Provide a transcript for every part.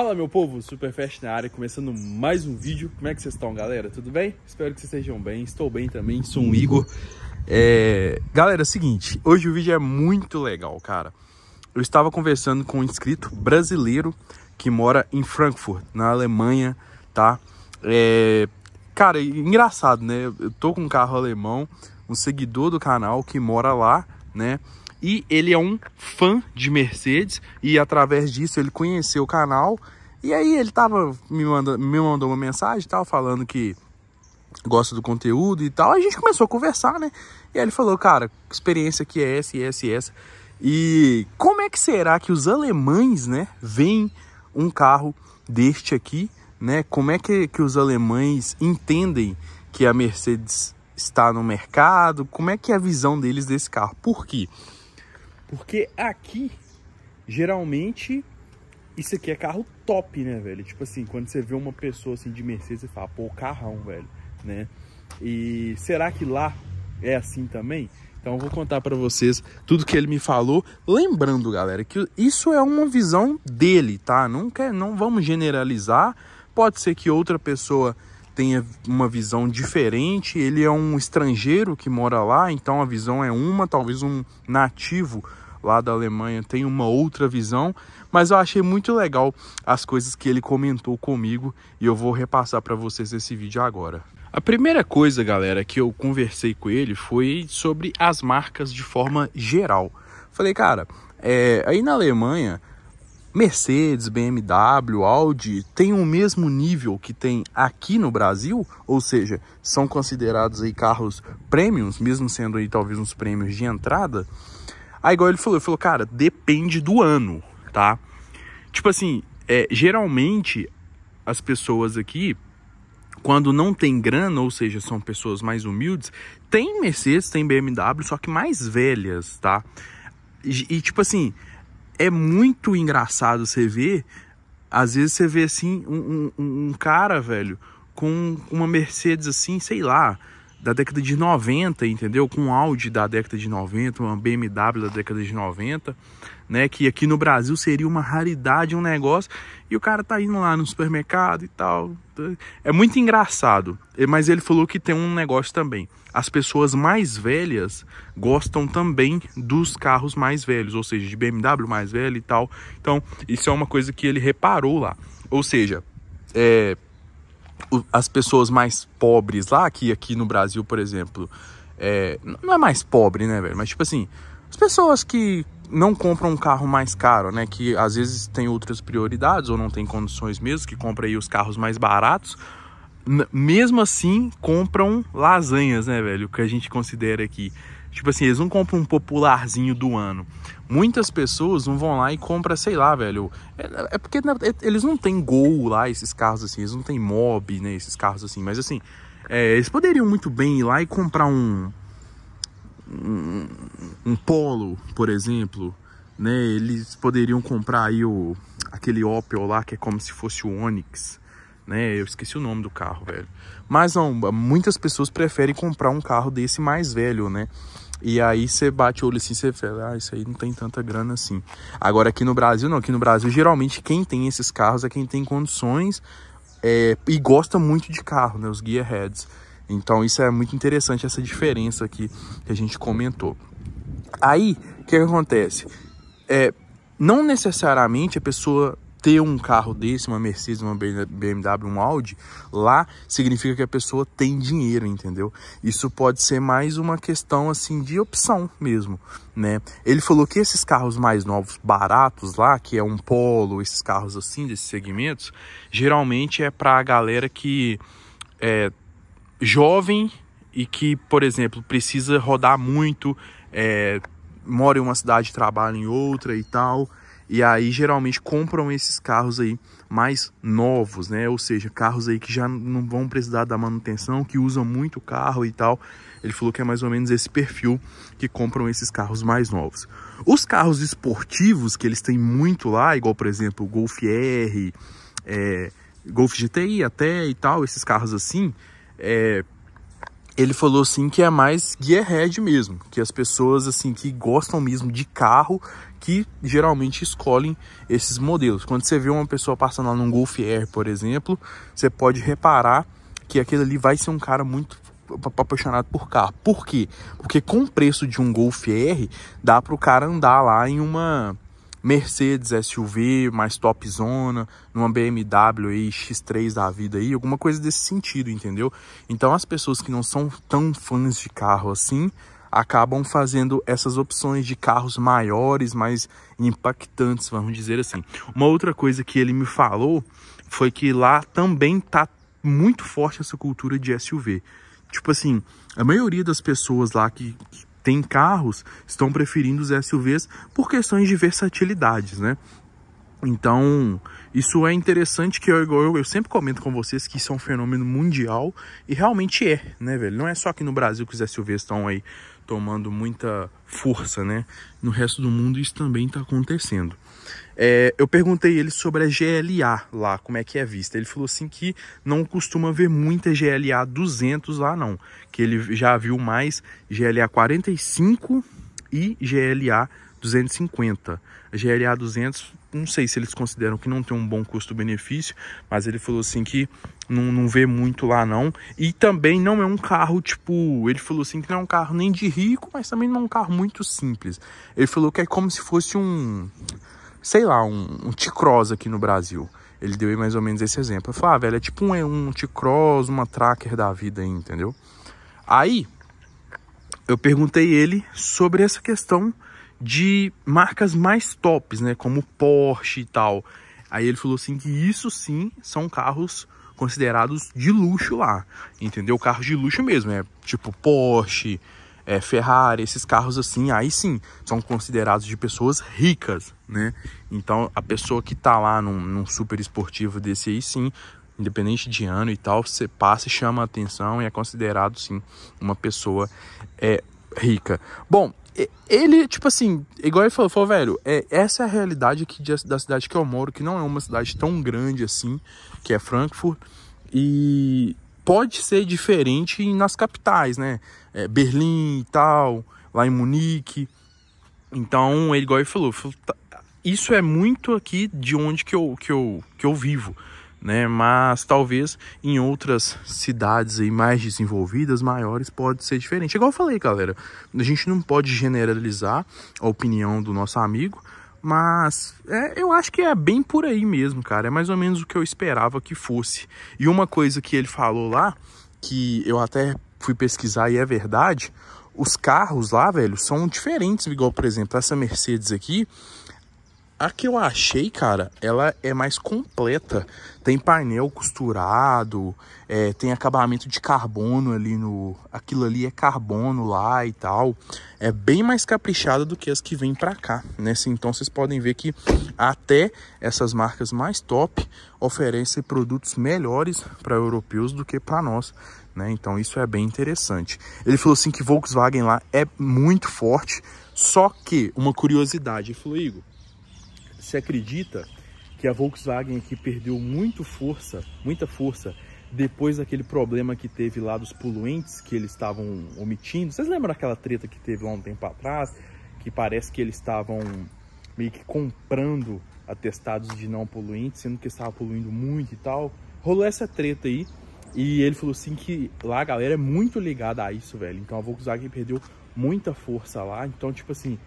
Fala meu povo, Superfest na área, começando mais um vídeo. Como é que vocês estão, galera? Tudo bem? Espero que vocês estejam bem, estou bem também, sou um Igor. É... Galera, é o seguinte, hoje o vídeo é muito legal, cara. Eu estava conversando com um inscrito brasileiro que mora em Frankfurt, na Alemanha, tá? É... Cara, engraçado, né? Eu tô com um carro alemão, um seguidor do canal que mora lá, né? e ele é um fã de Mercedes e através disso ele conheceu o canal e aí ele tava me, mandando me mandou uma mensagem tal falando que gosta do conteúdo e tal. A gente começou a conversar, né? E aí ele falou, cara, experiência que é essa, e essa, e essa. E como é que será que os alemães, né, veem um carro deste aqui, né? Como é que, que os alemães entendem que a Mercedes está no mercado? Como é que é a visão deles desse carro? Por quê? Porque aqui, geralmente, isso aqui é carro top, né, velho? Tipo assim, quando você vê uma pessoa assim de Mercedes, você fala, pô, carrão, velho, né? E será que lá é assim também? Então eu vou contar para vocês tudo que ele me falou, lembrando, galera, que isso é uma visão dele, tá? Não quer, não vamos generalizar. Pode ser que outra pessoa tenha uma visão diferente, ele é um estrangeiro que mora lá, então a visão é uma, talvez um nativo lá da Alemanha tenha uma outra visão, mas eu achei muito legal as coisas que ele comentou comigo e eu vou repassar para vocês esse vídeo agora. A primeira coisa, galera, que eu conversei com ele foi sobre as marcas de forma geral. Falei, cara, é, aí na Alemanha Mercedes, BMW, Audi têm o mesmo nível que tem aqui no Brasil, ou seja, são considerados aí carros premiums, mesmo sendo aí talvez uns prêmios de entrada. Aí igual ele falou, ele falou, cara, depende do ano, tá? Tipo assim, é, geralmente as pessoas aqui, quando não tem grana, ou seja, são pessoas mais humildes, tem Mercedes, tem BMW, só que mais velhas, tá? E, e tipo assim, é muito engraçado você ver. Às vezes você vê assim um, um, um cara, velho, com uma Mercedes assim, sei lá, da década de 90, entendeu? Com um Audi da década de 90, uma BMW da década de 90, né? Que aqui no Brasil seria uma raridade, um negócio. E o cara tá indo lá no supermercado e tal. É muito engraçado. Mas ele falou que tem um negócio também. As pessoas mais velhas gostam também dos carros mais velhos, ou seja, de BMW mais velho e tal. Então, isso é uma coisa que ele reparou lá. Ou seja, é as pessoas mais pobres lá, que aqui no Brasil, por exemplo, é, não é mais pobre, né, velho? Mas tipo assim, as pessoas que não compram um carro mais caro, né? Que às vezes tem outras prioridades ou não tem condições mesmo, que compra aí os carros mais baratos. Mesmo assim, compram lasanhas, né, velho? o Que a gente considera aqui. Tipo assim, eles não compram um popularzinho do ano. Muitas pessoas não vão lá e compram, sei lá, velho. É, é porque né, é, eles não têm gol lá, esses carros assim. Eles não têm mob, né? Esses carros assim. Mas assim, é, eles poderiam muito bem ir lá e comprar um. Um, um Polo, por exemplo. Né? Eles poderiam comprar aí o, aquele Opel lá que é como se fosse o Onix né? Eu esqueci o nome do carro, velho. Mas não, muitas pessoas preferem comprar um carro desse mais velho, né? E aí você bate o olho assim, você fala, ah, isso aí não tem tanta grana assim. Agora aqui no Brasil não, aqui no Brasil geralmente quem tem esses carros é quem tem condições é, e gosta muito de carro, né, os gearheads. Então isso é muito interessante, essa diferença aqui que a gente comentou. Aí, o que acontece? É, não necessariamente a pessoa ter um carro desse, uma Mercedes, uma BMW, um Audi, lá significa que a pessoa tem dinheiro, entendeu? Isso pode ser mais uma questão assim de opção mesmo, né? Ele falou que esses carros mais novos, baratos lá, que é um Polo, esses carros assim desses segmentos, geralmente é para a galera que é jovem e que, por exemplo, precisa rodar muito, é, mora em uma cidade, trabalha em outra e tal e aí geralmente compram esses carros aí mais novos, né? Ou seja, carros aí que já não vão precisar da manutenção, que usam muito carro e tal. Ele falou que é mais ou menos esse perfil que compram esses carros mais novos. Os carros esportivos que eles têm muito lá, igual por exemplo o Golf R, é, Golf GTI até e tal, esses carros assim, é, ele falou assim que é mais gearhead mesmo, que as pessoas assim que gostam mesmo de carro, que geralmente escolhem esses modelos. Quando você vê uma pessoa passando lá num Golf Air, por exemplo, você pode reparar que aquele ali vai ser um cara muito apaixonado por carro. Por quê? Porque com o preço de um Golf R, dá para o cara andar lá em uma Mercedes SUV, mais top zona, numa BMW X3 da vida aí, alguma coisa desse sentido, entendeu? Então as pessoas que não são tão fãs de carro assim, acabam fazendo essas opções de carros maiores, mais impactantes, vamos dizer assim. Uma outra coisa que ele me falou foi que lá também tá muito forte essa cultura de SUV. Tipo assim, a maioria das pessoas lá que, que tem carros estão preferindo os SUVs por questões de versatilidades, né? Então, isso é interessante que eu, eu, eu, sempre comento com vocês que isso é um fenômeno mundial e realmente é, né, velho? Não é só aqui no Brasil que os SUVs estão aí tomando muita força, né? No resto do mundo isso também está acontecendo. É, eu perguntei ele sobre a GLA lá, como é que é vista. Ele falou assim que não costuma ver muita GLA 200 lá não, que ele já viu mais GLA 45 e GLA 250. A GLA 200, não sei se eles consideram que não tem um bom custo-benefício, mas ele falou assim que não, não vê muito lá não. E também não é um carro, tipo, ele falou assim que não é um carro nem de rico, mas também não é um carro muito simples. Ele falou que é como se fosse um, sei lá, um, um T-Cross aqui no Brasil. Ele deu aí mais ou menos esse exemplo. Eu falei, ah, velho, é tipo um, é um T-Cross, uma Tracker da vida aí, entendeu? Aí, eu perguntei ele sobre essa questão de marcas mais tops, né, como Porsche e tal. Aí ele falou assim que isso sim são carros considerados de luxo lá, entendeu? Carros de luxo mesmo, é tipo Porsche, é, Ferrari, esses carros assim, aí sim, são considerados de pessoas ricas, né? Então a pessoa que tá lá num, num super esportivo desse aí sim, independente de ano e tal, você passa e chama a atenção e é considerado sim uma pessoa é, rica. Bom, ele, tipo assim, igual ele falou, falou velho, é, essa é a realidade aqui de, da cidade que eu moro, que não é uma cidade tão grande assim, que é Frankfurt, e pode ser diferente nas capitais, né? É, Berlim e tal, lá em Munique. Então, ele, igual ele falou, falou tá, isso é muito aqui de onde que eu, que eu, que eu vivo né? Mas talvez em outras cidades aí mais desenvolvidas, maiores, pode ser diferente. Igual eu falei, galera, a gente não pode generalizar a opinião do nosso amigo, mas é, eu acho que é bem por aí mesmo, cara. É mais ou menos o que eu esperava que fosse. E uma coisa que ele falou lá, que eu até fui pesquisar e é verdade, os carros lá, velho, são diferentes. Igual, por exemplo, essa Mercedes aqui, a que eu achei, cara, ela é mais completa. Tem painel costurado, é, tem acabamento de carbono ali no... Aquilo ali é carbono lá e tal. É bem mais caprichada do que as que vêm para cá, né? Então vocês podem ver que até essas marcas mais top oferecem produtos melhores para europeus do que para nós. Né? Então isso é bem interessante. Ele falou assim que Volkswagen lá é muito forte, só que uma curiosidade, ele falou, Igor, se acredita que a Volkswagen aqui perdeu muito força, muita força, depois daquele problema que teve lá dos poluentes que eles estavam omitindo. Vocês lembram daquela treta que teve lá um tempo atrás, que parece que eles estavam meio que comprando atestados de não poluentes, sendo que estava poluindo muito e tal. Rolou essa treta aí e ele falou assim que lá a galera é muito ligada a isso, velho. Então a Volkswagen perdeu muita força lá. Então, tipo assim,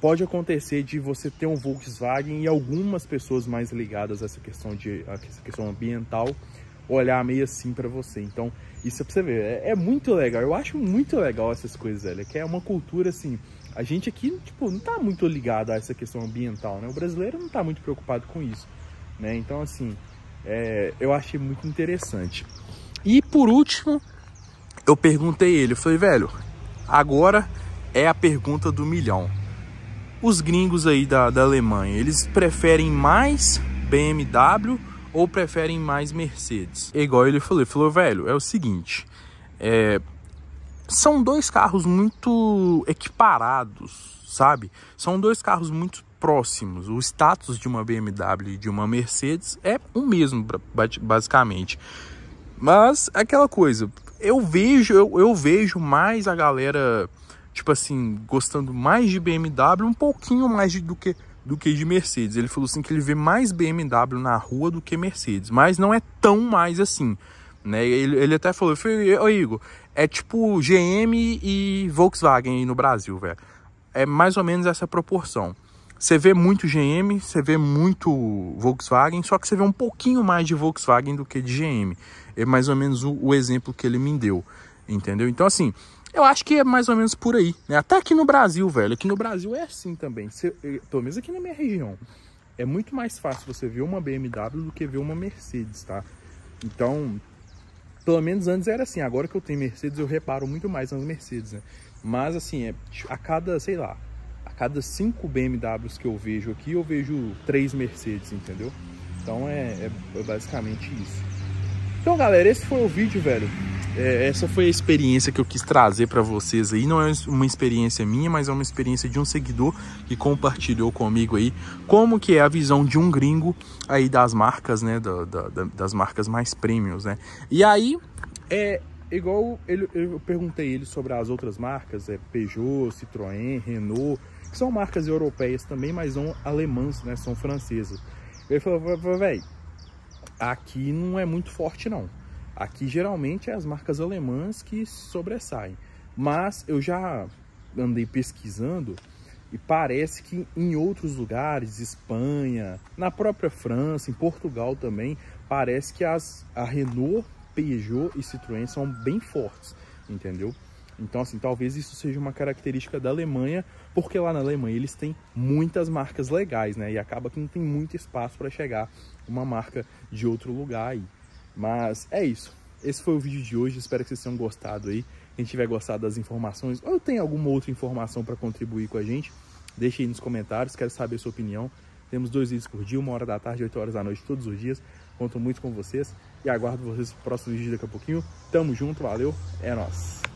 pode acontecer de você ter um Volkswagen e algumas pessoas mais ligadas a essa questão, de, a essa questão ambiental olhar meio assim para você. Então, isso é para você ver. É, é, muito legal. Eu acho muito legal essas coisas, velho. É que é uma cultura assim. A gente aqui, tipo, não tá muito ligado a essa questão ambiental, né? O brasileiro não tá muito preocupado com isso, né? Então, assim, é, eu achei muito interessante. E por último, eu perguntei ele, eu falei, velho, agora é a pergunta do milhão os gringos aí da, da Alemanha? Eles preferem mais BMW ou preferem mais Mercedes? É igual ele falou, ele falou, velho, é o seguinte, é, são dois carros muito equiparados, sabe? São dois carros muito próximos. O status de uma BMW e de uma Mercedes é o mesmo, basicamente. Mas é aquela coisa, eu vejo, eu, eu vejo mais a galera tipo assim, gostando mais de BMW, um pouquinho mais de, do que do que de Mercedes. Ele falou assim que ele vê mais BMW na rua do que Mercedes, mas não é tão mais assim, né? Ele, ele até falou, ô Igor, é tipo GM e Volkswagen aí no Brasil, velho. É mais ou menos essa proporção. Você vê muito GM, você vê muito Volkswagen, só que você vê um pouquinho mais de Volkswagen do que de GM. É mais ou menos o, o exemplo que ele me deu, entendeu? Então assim, eu acho que é mais ou menos por aí, né? Até aqui no Brasil, velho. Aqui no Brasil é assim também. Eh, pelo menos aqui na minha região. É muito mais fácil você ver uma BMW do que ver uma Mercedes, tá? Então, pelo menos antes era assim. Agora que eu tenho Mercedes, eu reparo muito mais nas Mercedes, né? Mas, assim, é, a cada, sei lá, a cada cinco BMWs que eu vejo aqui, eu vejo três Mercedes, entendeu? Então, é, é, é basicamente isso. Então, galera, esse foi o vídeo, velho. É, essa foi a experiência que eu quis trazer para vocês aí. Não é uma experiência minha, mas é uma experiência de um seguidor que compartilhou comigo aí como que é a visão de um gringo aí das marcas, né? Da, da, das marcas mais premiums, né? E aí, é igual ele, eu perguntei ele sobre as outras marcas, é Peugeot, Citroën, Renault, que são marcas europeias também, mas não alemãs, né? São francesas. Ele falou, velho aqui não é muito forte não. Aqui geralmente é as marcas alemãs que sobressaem. Mas eu já andei pesquisando e parece que em outros lugares, Espanha, na própria França, em Portugal também, parece que as, a Renault, Peugeot e Citroën são bem fortes, entendeu? Então, assim, talvez isso seja uma característica da Alemanha, porque lá na Alemanha eles têm muitas marcas legais, né? E acaba que não tem muito espaço para chegar uma marca de outro lugar aí. Mas é isso. Esse foi o vídeo de hoje. Espero que vocês tenham gostado aí. Quem tiver gostado das informações ou tem alguma outra informação para contribuir com a gente, deixe aí nos comentários. Quero saber a sua opinião. Temos dois vídeos por dia, uma hora da tarde, oito horas da noite, todos os dias. Conto muito com vocês e aguardo vocês no próximo vídeo daqui a pouquinho. Tamo junto, valeu, é nóis!